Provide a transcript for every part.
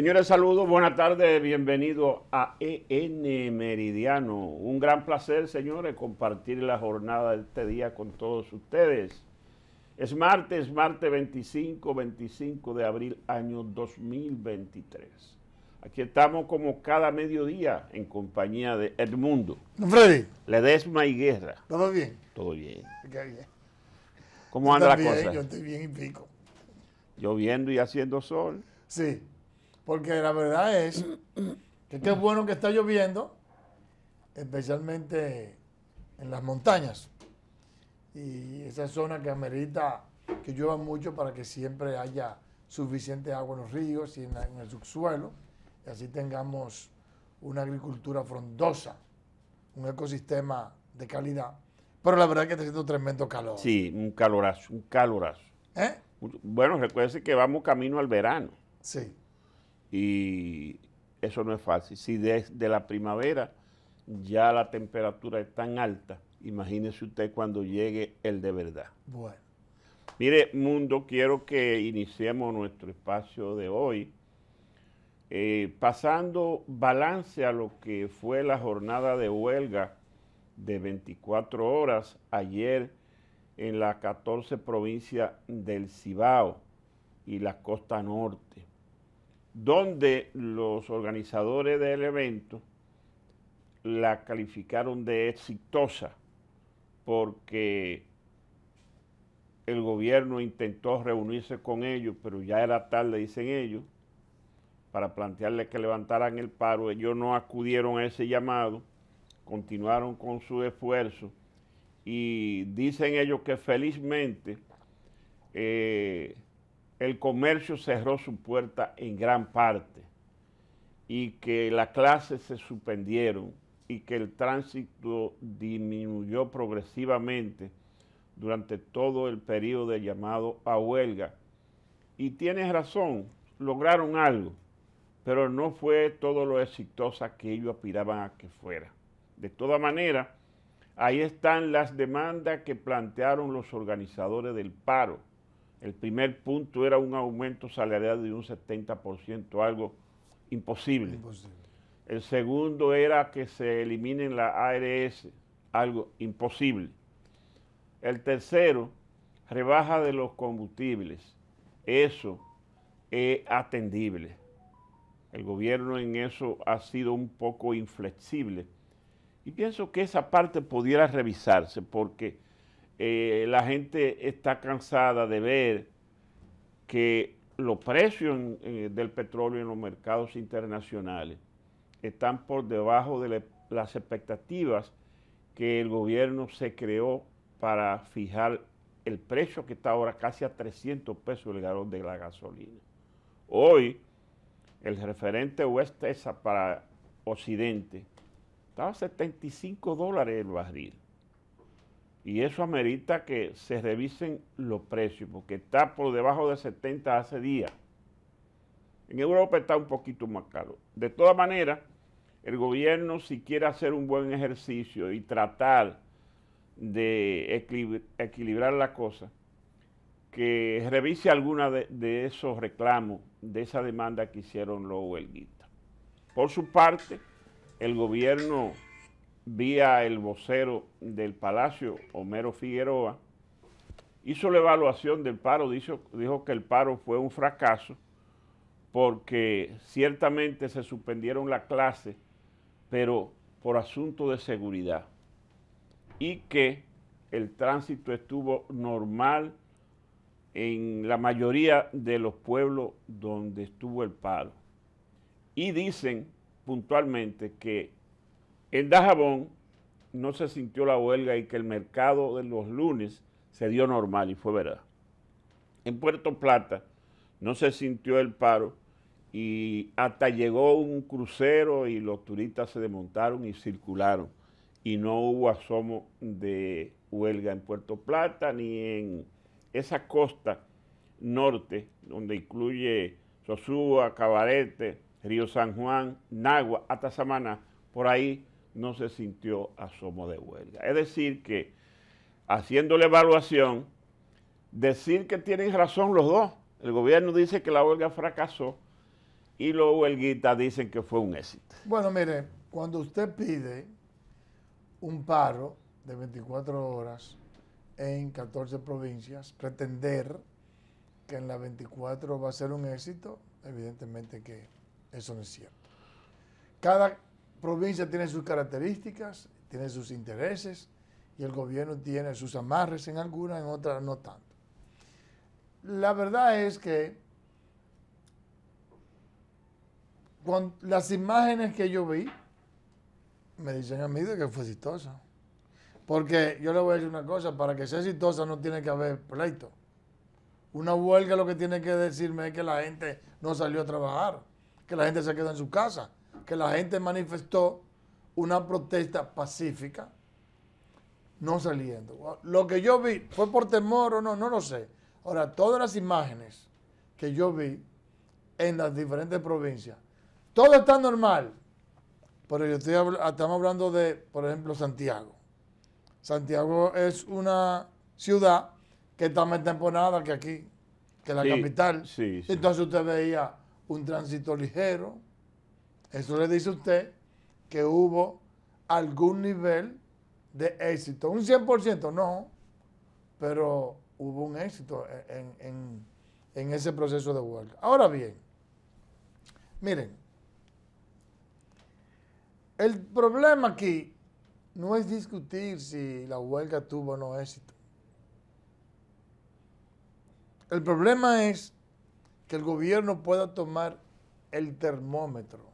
Señores, saludos, buenas tardes, bienvenidos a EN Meridiano. Un gran placer, señores, compartir la jornada de este día con todos ustedes. Es martes, martes 25, 25 de abril, año 2023. Aquí estamos como cada mediodía en compañía de Edmundo. Freddy. Ledesma y Guerra. ¿Todo bien? Todo bien. Qué bien. ¿Cómo anda la cosa? Yo estoy bien y pico. Lloviendo y haciendo sol. Sí. Porque la verdad es que qué bueno que está lloviendo, especialmente en las montañas. Y esa zona que amerita que llueva mucho para que siempre haya suficiente agua en los ríos y en, el subsuelo. Y así tengamos una agricultura frondosa, un ecosistema de calidad. Pero la verdad es que está haciendo tremendo calor. Sí, un calorazo, un calorazo. ¿Eh? Bueno, recuérdese que vamos camino al verano. Sí. Y eso no es fácil. Si desde la primavera ya la temperatura es tan alta, imagínese usted cuando llegue el de verdad. Bueno. Mire, mundo, quiero que iniciemos nuestro espacio de hoy eh, pasando balance a lo que fue la jornada de huelga de 24 horas ayer en las 14 provincias del Cibao y la costa norte donde los organizadores del evento la calificaron de exitosa porque el gobierno intentó reunirse con ellos, pero ya era tarde, dicen ellos, para plantearles que levantaran el paro. Ellos no acudieron a ese llamado, continuaron con su esfuerzo y dicen ellos que felizmente eh, el comercio cerró su puerta en gran parte y que las clases se suspendieron y que el tránsito disminuyó progresivamente durante todo el periodo llamado a huelga. Y tienes razón, lograron algo, pero no fue todo lo exitosa que ellos aspiraban a que fuera. De toda manera, ahí están las demandas que plantearon los organizadores del paro el primer punto era un aumento salarial de un 70%, algo imposible. El segundo era que se eliminen la ARS, algo imposible. El tercero, rebaja de los combustibles. Eso es atendible. El gobierno en eso ha sido un poco inflexible. Y pienso que esa parte pudiera revisarse porque eh, la gente está cansada de ver que los precios eh, del petróleo en los mercados internacionales están por debajo de las expectativas que el gobierno se creó para fijar el precio que está ahora casi a 300 pesos el galón de la gasolina. Hoy, el referente West para Occidente estaba a 75 dólares el barril. Y eso amerita que se revisen los precios, porque está por debajo de 70 hace días. En Europa está un poquito más caro. De todas maneras, el gobierno si quiere hacer un buen ejercicio y tratar de equilibrar la cosa, que revise alguna de, de, esos reclamos, de esa demanda que hicieron los huelguistas. Por su parte, el gobierno vía el vocero del Palacio, Homero Figueroa, hizo la evaluación del paro, dijo, que el paro fue un fracaso porque ciertamente se suspendieron las clases, pero por asunto de seguridad, y que el tránsito estuvo normal en la mayoría de los pueblos donde estuvo el paro. Y dicen puntualmente que en Dajabón no se sintió la huelga y que el mercado de los lunes se dio normal y fue verdad. En Puerto Plata no se sintió el paro y hasta llegó un crucero y los turistas se desmontaron y circularon y no hubo asomo de huelga en Puerto Plata ni en esa costa norte donde incluye Sosúa, Cabarete, Río San Juan, Nagua, hasta Samaná, por ahí no se sintió asomo de huelga. Es decir, que haciendo la evaluación, decir que tienen razón los dos. El gobierno dice que la huelga fracasó y los huelguitas dicen que fue un éxito. Bueno, mire, cuando usted pide un paro de 24 horas en 14 provincias, pretender que en las 24 va a ser un éxito, evidentemente que eso no es cierto. Cada provincia tiene sus características, tiene sus intereses y el gobierno tiene sus amarres en algunas, en otras no tanto. La verdad es que las imágenes que yo vi me dicen a mí que fue exitosa. Porque yo le voy a decir una cosa, para que sea exitosa no tiene que haber pleito. Una huelga lo que tiene que decirme es que la gente no salió a trabajar, que la gente se quedó en su casa que la gente manifestó una protesta pacífica, no saliendo. Lo que yo vi, fue por temor o no, no lo sé. Ahora, todas las imágenes que yo vi en las diferentes provincias, todo está normal, pero yo estoy, estamos hablando de, por ejemplo, Santiago. Santiago es una ciudad que está más temporada que aquí, que la capital. Entonces usted veía un tránsito ligero, eso le dice usted que hubo algún nivel de éxito. Un 100% no, pero hubo un éxito en, en ese proceso de huelga. Ahora bien, miren, el problema aquí no es discutir si la huelga tuvo o no éxito. El problema es que el gobierno pueda tomar el termómetro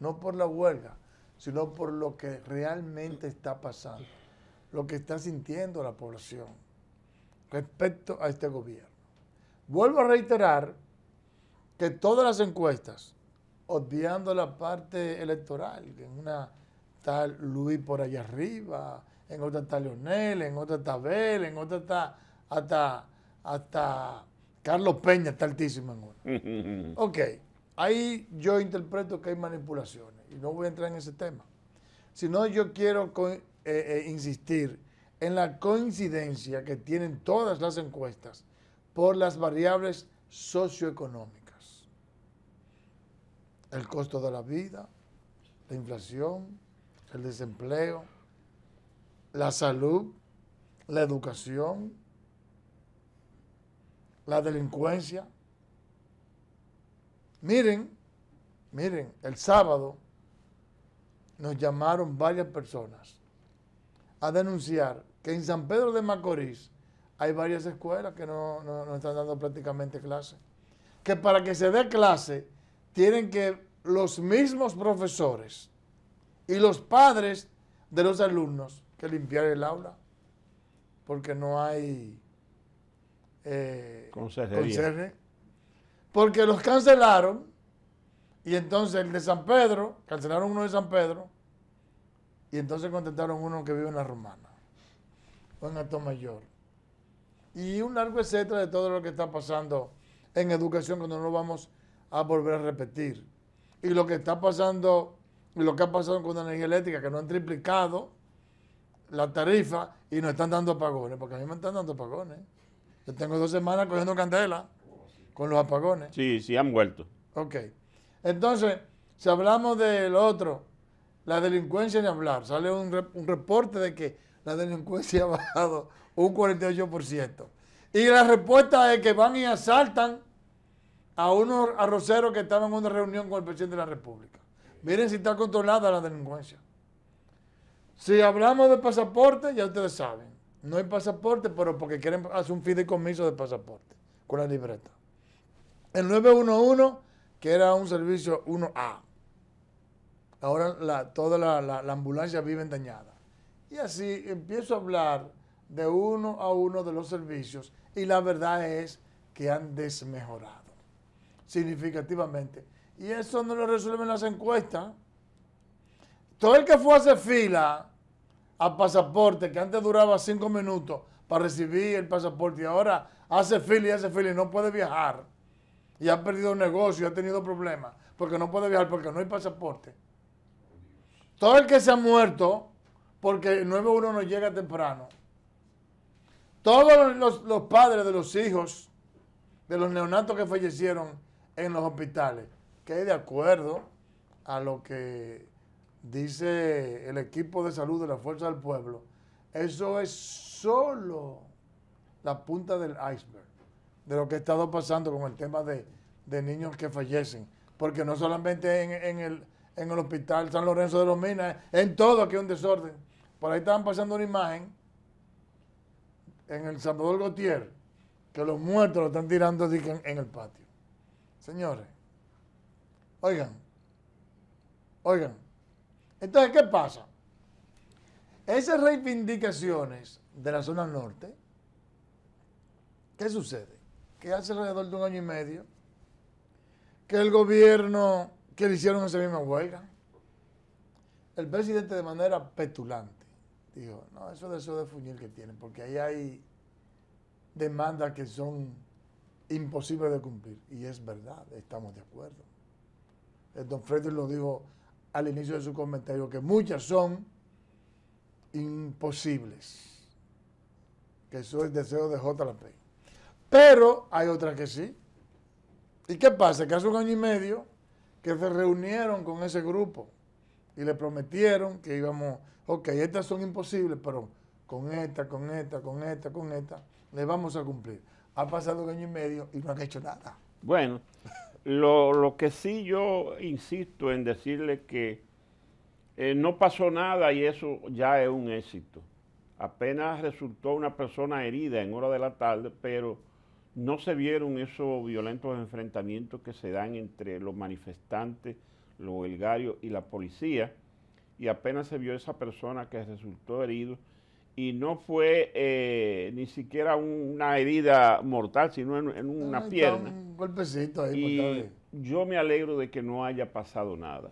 no por la huelga, sino por lo que realmente está pasando, lo que está sintiendo la población respecto a este gobierno. Vuelvo a reiterar que todas las encuestas, odiando la parte electoral, en una está Luis por allá arriba, en otra está Leonel, en otra está Abel, en otra está hasta, hasta Carlos Peña, está altísimo en una. ok. Ahí yo interpreto que hay manipulaciones y no voy a entrar en ese tema. Sino yo quiero eh, eh, insistir en la coincidencia que tienen todas las encuestas por las variables socioeconómicas. El costo de la vida, la inflación, el desempleo, la salud, la educación, la delincuencia. Miren, miren, el sábado nos llamaron varias personas a denunciar que en San Pedro de Macorís hay varias escuelas que no, están dando prácticamente clase. Que para que se dé clase tienen que los mismos profesores y los padres de los alumnos que limpiar el aula, porque no hay eh, porque los cancelaron y entonces el de San Pedro, cancelaron uno de San Pedro y entonces contestaron uno que vive en la Romana Con acto Mayor. Y un largo etcétera de todo lo que está pasando en educación que no lo vamos a volver a repetir. Y lo que está pasando, y lo que ha pasado con la energía eléctrica, que no han triplicado la tarifa y nos están dando apagones, porque a mí me están dando apagones. Yo tengo dos semanas cogiendo candela con los apagones. Sí, sí han vuelto. Ok. Entonces, si hablamos del otro, la delincuencia ni hablar. Sale un, reporte de que la delincuencia ha bajado un 48%. Y la respuesta es que van y asaltan a unos arroceros que estaban en una reunión con el presidente de la República. Miren si está controlada la delincuencia. Si hablamos de pasaporte, ya ustedes saben. No hay pasaporte, pero porque quieren hacer un fideicomiso de pasaporte con la libreta. El 911, que era un servicio 1A. Ahora toda la, ambulancia vive dañada. Y así empiezo a hablar de uno a uno de los servicios y la verdad es que han desmejorado significativamente. Y eso no lo resuelven las encuestas. Todo el que fue a hacer fila a pasaporte, que antes duraba cinco minutos para recibir el pasaporte y ahora hace fila y hace fila y no puede viajar, y ha perdido negocio, ha tenido problemas, porque no puede viajar, porque no hay pasaporte. Todo el que se ha muerto, porque el 9-1 no llega temprano. Todos los, los padres de los hijos, de los neonatos que fallecieron en los hospitales, que de acuerdo a lo que dice el equipo de salud de la Fuerza del Pueblo, eso es solo la punta del iceberg de lo que ha estado pasando con el tema de, niños que fallecen. Porque no solamente en, el, hospital San Lorenzo de los Minas, en todo aquí hay un desorden. Por ahí estaban pasando una imagen en el Salvador Gautier, que los muertos lo están tirando en el patio. Señores, oigan, oigan. Entonces, ¿qué pasa? Esas reivindicaciones de la zona norte, ¿qué sucede? que hace alrededor de un año y medio, que el gobierno, que le hicieron esa misma huelga, el presidente de manera petulante dijo, no, eso de deseo de fuñir que tienen, porque ahí hay demandas que son imposibles de cumplir. Y es verdad, estamos de acuerdo. El don Freddy lo dijo al inicio de su comentario, que muchas son imposibles, que eso es deseo de JLP. Pero hay otra que sí. ¿Y qué pasa? Que hace un año y medio que se reunieron con ese grupo y le prometieron que íbamos, ok, estas son imposibles, pero con esta, con esta, con esta, con esta, le vamos a cumplir. Ha pasado un año y medio y no han hecho nada. Bueno, lo, que sí yo insisto en decirle que eh, no pasó nada y eso ya es un éxito. Apenas resultó una persona herida en hora de la tarde, pero no se vieron esos violentos enfrentamientos que se dan entre los manifestantes, los huelgarios y la policía, y apenas se vio esa persona que resultó herido, y no fue eh, ni siquiera una herida mortal, sino en, una pierna. Un golpecito ahí. Y eh. yo me alegro de que no haya pasado nada,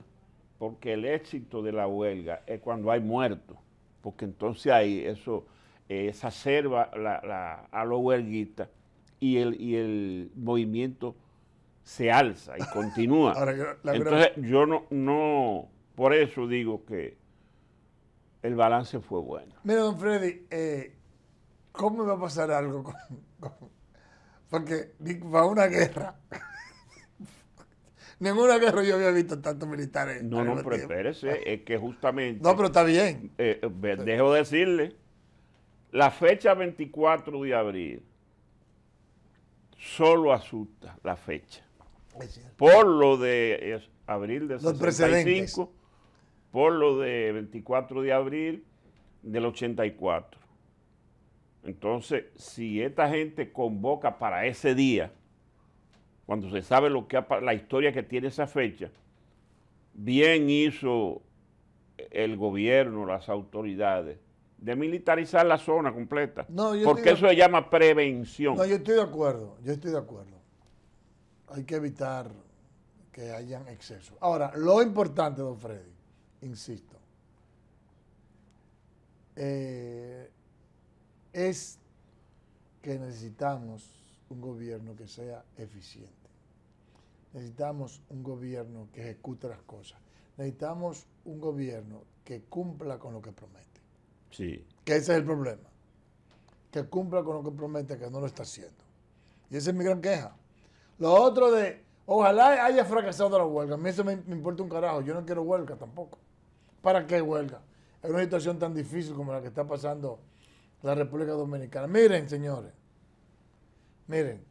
porque el éxito de la huelga es cuando hay muertos, porque entonces ahí eso eh, exacerba la, la, a los huelguistas y el, y el movimiento se alza y continúa. Entonces yo no, no, por eso digo que el balance fue bueno. Mira, don Freddy, eh, ¿cómo va a pasar algo Porque va una guerra. Ninguna guerra yo había visto tantos militares. No, no, pero espérese, ah. es que justamente... No, pero está bien. Eh, eh, dejo decirle, la fecha 24 de abril solo asusta la fecha. Por lo de abril de 65, por lo de 24 de abril del 84. Entonces, si esta gente convoca para ese día, cuando se sabe lo que la historia que tiene esa fecha, bien hizo el gobierno, las autoridades, de militarizar la zona completa. porque eso se llama prevención. No, yo estoy de acuerdo, yo estoy de acuerdo. Hay que evitar que hayan exceso. Ahora, lo importante, don Freddy, insisto, eh, es que necesitamos un gobierno que sea eficiente. Necesitamos un gobierno que ejecute las cosas. Necesitamos un gobierno que cumpla con lo que promete. Que ese es el problema. Que cumpla con lo que promete, que no lo está haciendo. Y esa es mi gran queja. Lo otro de, ojalá haya fracasado la huelga. A mí eso me, importa un carajo. Yo no quiero huelga tampoco. ¿Para qué huelga? En una situación tan difícil como la que está pasando la República Dominicana. Miren, señores. Miren.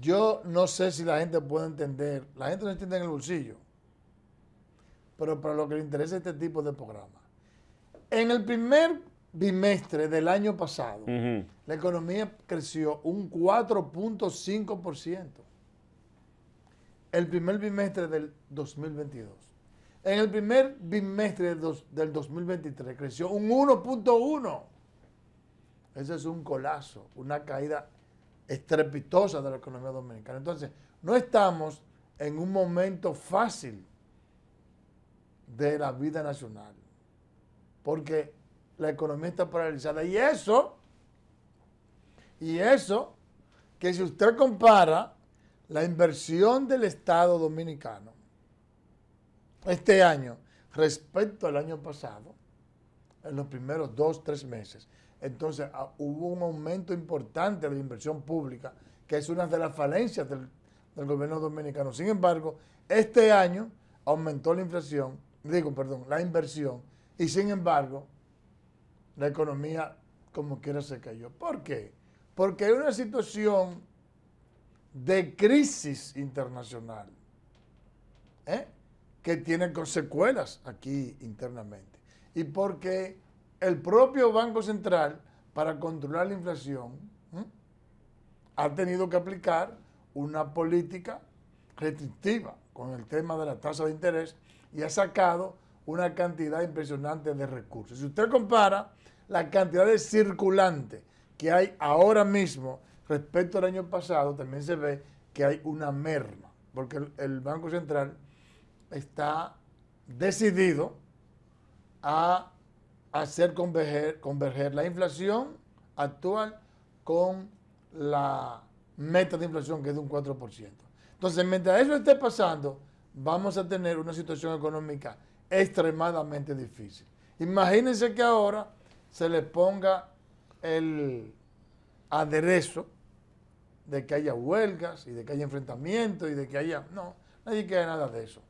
Yo no sé si la gente puede entender. La gente no entiende en el bolsillo. Pero para lo que le interesa este tipo de programa en el primer bimestre del año pasado, la economía creció un 4.5%. El primer bimestre del 2022. En el primer bimestre del 2023 creció un 1.1. Ese es un colazo, una caída estrepitosa de la economía dominicana. Entonces, no estamos en un momento fácil de la vida nacional porque la economía está paralizada. Y eso, y eso, que si usted compara la inversión del Estado dominicano este año respecto al año pasado, en los primeros dos, tres meses, entonces ah, hubo un aumento importante de la inversión pública, que es una de las falencias del, del gobierno dominicano. Sin embargo, este año aumentó la inflación, digo, perdón, la inversión y sin embargo, la economía como quiera se cayó. ¿Por qué? Porque hay una situación de crisis internacional ¿eh? que tiene consecuencias aquí internamente. Y porque el propio Banco Central, para controlar la inflación, ha tenido que aplicar una política restrictiva con el tema de la tasa de interés y ha sacado una cantidad impresionante de recursos. Si usted compara la cantidad de circulante que hay ahora mismo respecto al año pasado, también se ve que hay una merma, porque el, Banco Central está decidido a hacer converger, converger la inflación actual con la meta de inflación que es de un 4%. Entonces, mientras eso esté pasando, vamos a tener una situación económica extremadamente difícil. Imagínense que ahora se le ponga el aderezo de que haya huelgas y de que haya enfrentamientos y de que haya... No, nadie quiere nada de eso.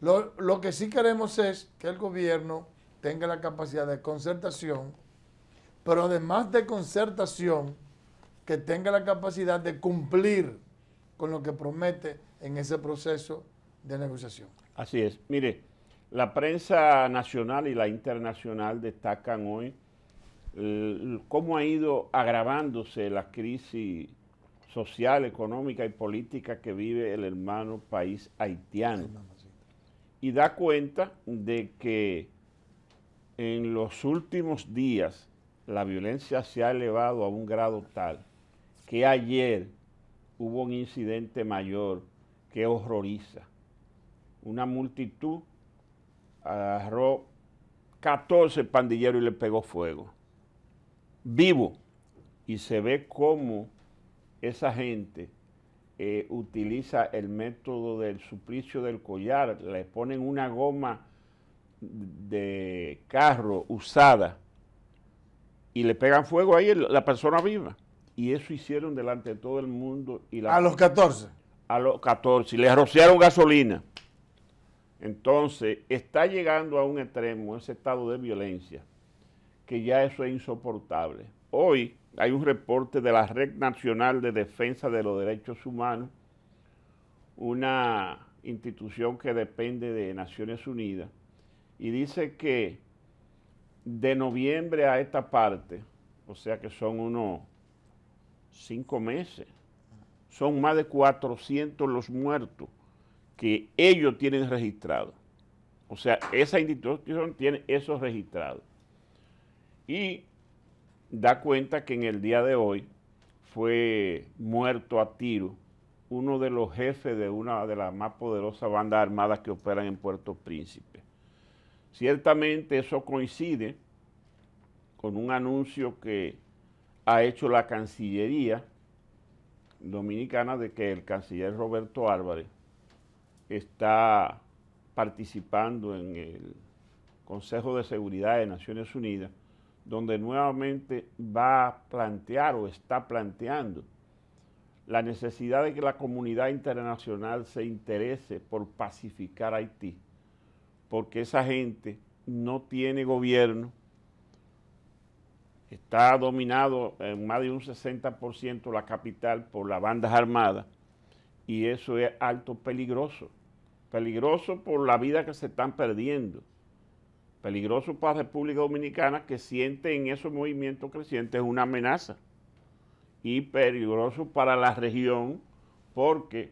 Lo, lo que sí queremos es que el gobierno tenga la capacidad de concertación, pero además de concertación, que tenga la capacidad de cumplir con lo que promete en ese proceso de negociación. Así es. Mire, la prensa nacional y la internacional destacan hoy cómo ha ido agravándose la crisis social, económica y política que vive el hermano país haitiano. Y da cuenta de que en los últimos días la violencia se ha elevado a un grado tal que ayer hubo un incidente mayor que horroriza. Una multitud agarró 14 pandilleros y le pegó fuego. Vivo. Y se ve cómo esa gente eh, utiliza el método del suplicio del collar. Le ponen una goma de carro usada y le pegan fuego ahí la persona viva. Y eso hicieron delante de todo el mundo. Y a los 14. A los 14. Y le rociaron gasolina. Entonces, está llegando a un extremo ese estado de violencia, que ya eso es insoportable. Hoy hay un reporte de la Red Nacional de Defensa de los Derechos Humanos, una institución que depende de Naciones Unidas, y dice que de noviembre a esta parte, o sea que son unos cinco meses, son más de 400 los muertos que ellos tienen registrado. O sea, esa institución tiene eso registrado. Y da cuenta que en el día de hoy fue muerto a tiro uno de los jefes de una de las más poderosas bandas armadas que operan en Puerto Príncipe. Ciertamente eso coincide con un anuncio que ha hecho la Cancillería Dominicana de que el canciller Roberto Álvarez está participando en el Consejo de Seguridad de Naciones Unidas, donde nuevamente va a plantear o está planteando la necesidad de que la comunidad internacional se interese por pacificar Haití, porque esa gente no tiene gobierno, está dominado en más de un 60% la capital por las bandas armadas y eso es alto peligroso. Peligroso por la vida que se están perdiendo. Peligroso para la República Dominicana que siente en esos movimientos crecientes una amenaza. Y peligroso para la región porque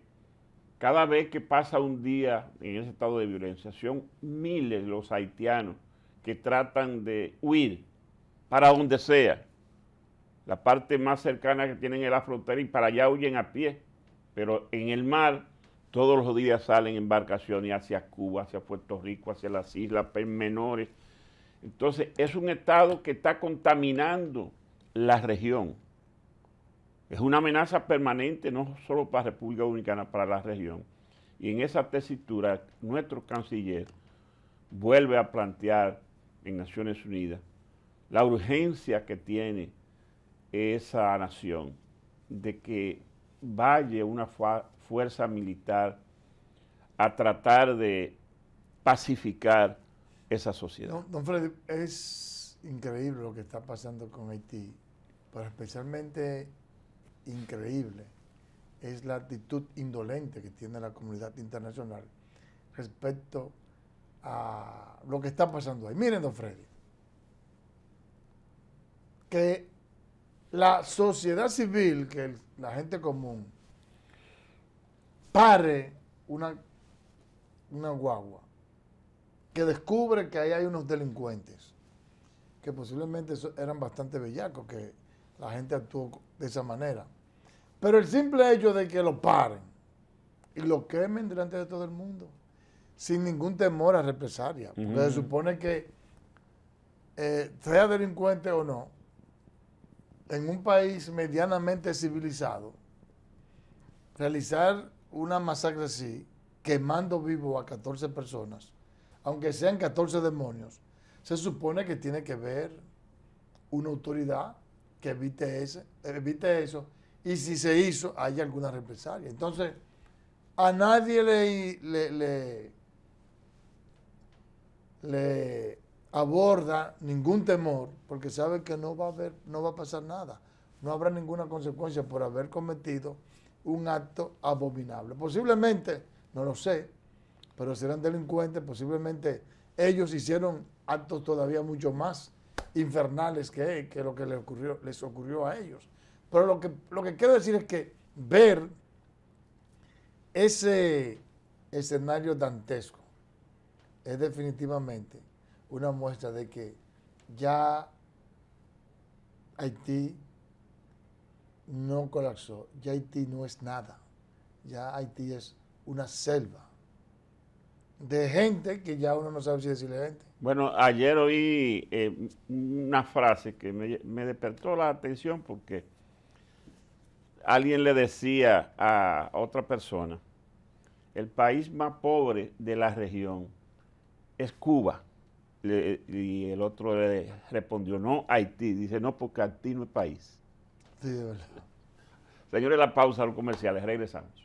cada vez que pasa un día en ese estado de violencia son miles los haitianos que tratan de huir para donde sea. La parte más cercana que tienen es la frontera y para allá huyen a pie pero en el mar todos los días salen embarcaciones hacia Cuba, hacia Puerto Rico, hacia las islas menores. Entonces es un estado que está contaminando la región. Es una amenaza permanente, no solo para República Dominicana, para la región. Y en esa tesitura, nuestro canciller vuelve a plantear en Naciones Unidas la urgencia que tiene esa nación de que Valle una fuerza militar a tratar de pacificar esa sociedad. don Freddy, es increíble lo que está pasando con Haití, pero especialmente increíble es la actitud indolente que tiene la comunidad internacional respecto a lo que está pasando ahí. Miren, don Freddy, que la sociedad civil, que la gente común, pare una, una guagua que descubre que ahí hay unos delincuentes, que posiblemente eran bastante bellacos, que la gente actuó de esa manera. Pero el simple hecho de que lo paren y lo quemen delante de todo el mundo, sin ningún temor a represalia, porque se supone que eh, sea delincuente o no, en un país medianamente civilizado, realizar una masacre así, quemando vivo a 14 personas, aunque sean 14 demonios, se supone que tiene que haber una autoridad que evite, ese, evite eso, y si se hizo, hay alguna represalia. Entonces, a nadie le, le, le aborda ningún temor, porque sabe que no va a no va a pasar nada, no habrá ninguna consecuencia por haber cometido un acto abominable. Posiblemente, no lo sé, pero serán delincuentes, posiblemente ellos hicieron actos todavía mucho más infernales que, lo que les ocurrió, les ocurrió a ellos. Pero lo que, lo que quiero decir es que ver ese escenario dantesco es definitivamente una muestra de que ya Haití no colapsó, ya Haití no es nada, ya Haití es una selva de gente que ya uno no sabe si decirle gente. Bueno, ayer oí eh, una frase que me, despertó la atención porque alguien le decía a otra persona, el país más pobre de la región es Cuba y el otro le respondió, no, Haití. Dice, no, porque Haití no es país. Sí, de Señores, la pausa, los comerciales, regresamos.